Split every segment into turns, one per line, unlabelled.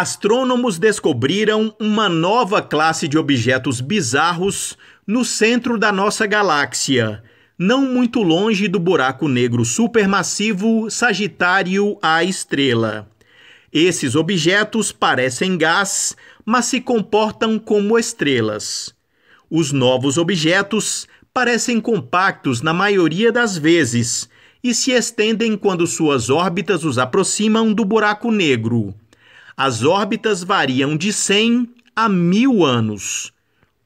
astrônomos descobriram uma nova classe de objetos bizarros no centro da nossa galáxia, não muito longe do buraco negro supermassivo Sagitário A estrela. Esses objetos parecem gás, mas se comportam como estrelas. Os novos objetos parecem compactos na maioria das vezes e se estendem quando suas órbitas os aproximam do buraco negro. As órbitas variam de 100 a 1000 anos.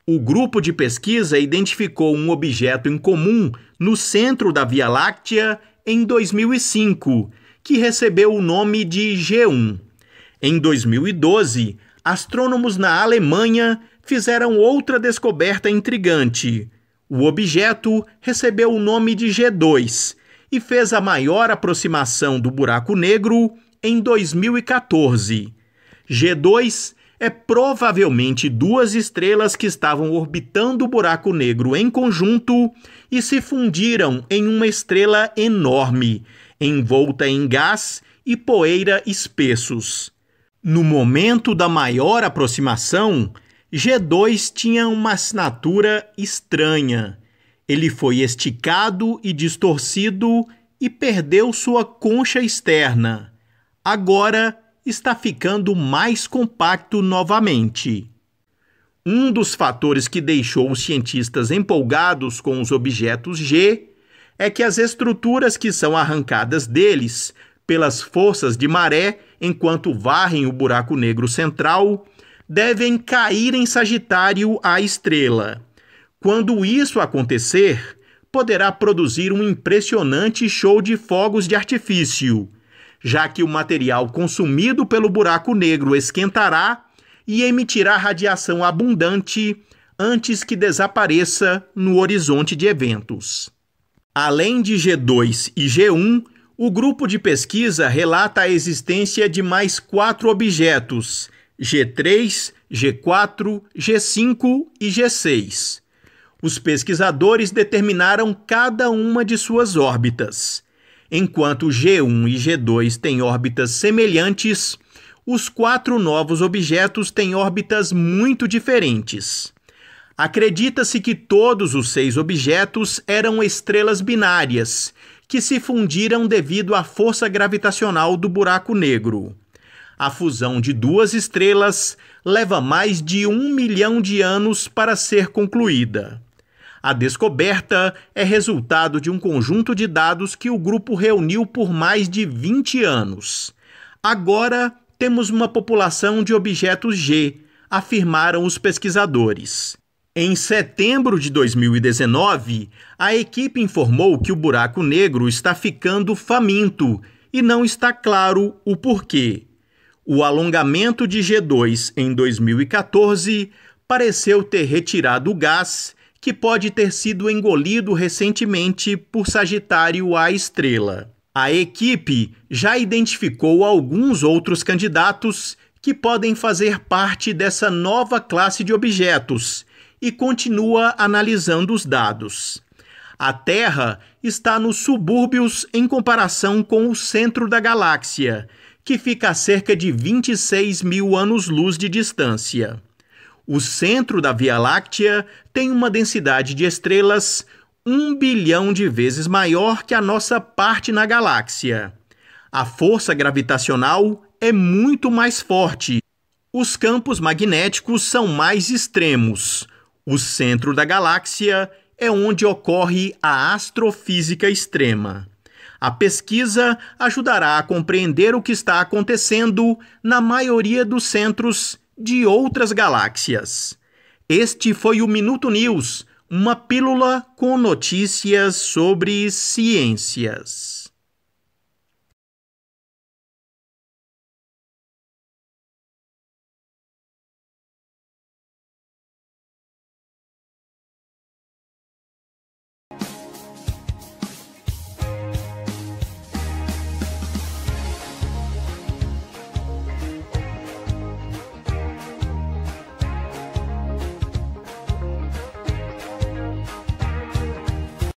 O grupo de pesquisa identificou um objeto em comum no centro da Via Láctea em 2005, que recebeu o nome de G1. Em 2012, astrônomos na Alemanha fizeram outra descoberta intrigante. O objeto recebeu o nome de G2 e fez a maior aproximação do buraco negro em 2014. G2 é provavelmente duas estrelas que estavam orbitando o buraco negro em conjunto e se fundiram em uma estrela enorme, envolta em gás e poeira espessos. No momento da maior aproximação, G2 tinha uma assinatura estranha. Ele foi esticado e distorcido e perdeu sua concha externa. Agora está ficando mais compacto novamente. Um dos fatores que deixou os cientistas empolgados com os objetos G é que as estruturas que são arrancadas deles pelas forças de maré enquanto varrem o buraco negro central devem cair em Sagitário à estrela. Quando isso acontecer, poderá produzir um impressionante show de fogos de artifício já que o material consumido pelo buraco negro esquentará e emitirá radiação abundante antes que desapareça no horizonte de eventos. Além de G2 e G1, o grupo de pesquisa relata a existência de mais quatro objetos: G3, G4, G5 e G6. Os pesquisadores determinaram cada uma de suas órbitas. Enquanto G1 e G2 têm órbitas semelhantes, os quatro novos objetos têm órbitas muito diferentes. Acredita-se que todos os seis objetos eram estrelas binárias, que se fundiram devido à força gravitacional do buraco negro. A fusão de duas estrelas leva mais de um milhão de anos para ser concluída. A descoberta é resultado de um conjunto de dados que o grupo reuniu por mais de 20 anos. Agora temos uma população de objetos G, afirmaram os pesquisadores. Em setembro de 2019, a equipe informou que o buraco negro está ficando faminto e não está claro o porquê. O alongamento de G2 em 2014 pareceu ter retirado o gás que pode ter sido engolido recentemente por Sagitário A Estrela. A equipe já identificou alguns outros candidatos que podem fazer parte dessa nova classe de objetos e continua analisando os dados. A Terra está nos subúrbios em comparação com o centro da galáxia, que fica a cerca de 26 mil anos-luz de distância. O centro da Via Láctea tem uma densidade de estrelas um bilhão de vezes maior que a nossa parte na galáxia. A força gravitacional é muito mais forte. Os campos magnéticos são mais extremos. O centro da galáxia é onde ocorre a astrofísica extrema. A pesquisa ajudará a compreender o que está acontecendo na maioria dos centros de outras galáxias. Este foi o Minuto News, uma pílula com notícias sobre ciências.